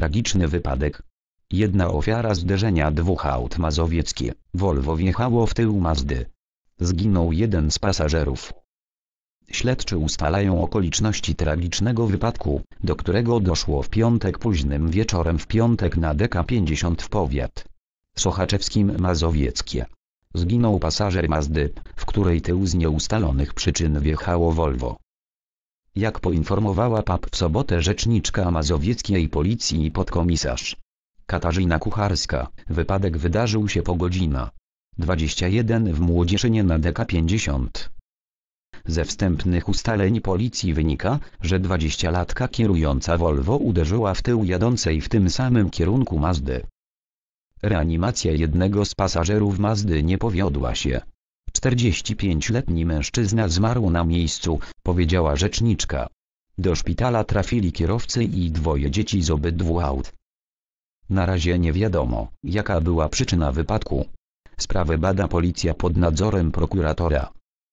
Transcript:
tragiczny wypadek. Jedna ofiara zderzenia dwóch aut mazowieckie, Volvo wjechało w tył Mazdy. Zginął jeden z pasażerów. Śledczy ustalają okoliczności tragicznego wypadku, do którego doszło w piątek późnym wieczorem w piątek na DK 50 w powiat. Sochaczewskim Mazowieckie. Zginął pasażer Mazdy, w której tył z nieustalonych przyczyn wjechało Volvo. Jak poinformowała PAP w sobotę rzeczniczka mazowieckiej policji i podkomisarz Katarzyna Kucharska, wypadek wydarzył się po godzina 21 w Młodzieżynie na DK 50. Ze wstępnych ustaleń policji wynika, że 20-latka kierująca Volvo uderzyła w tył jadącej w tym samym kierunku Mazdy. Reanimacja jednego z pasażerów Mazdy nie powiodła się. 45-letni mężczyzna zmarł na miejscu, powiedziała rzeczniczka. Do szpitala trafili kierowcy i dwoje dzieci z obydwu aut. Na razie nie wiadomo, jaka była przyczyna wypadku. Sprawę bada policja pod nadzorem prokuratora.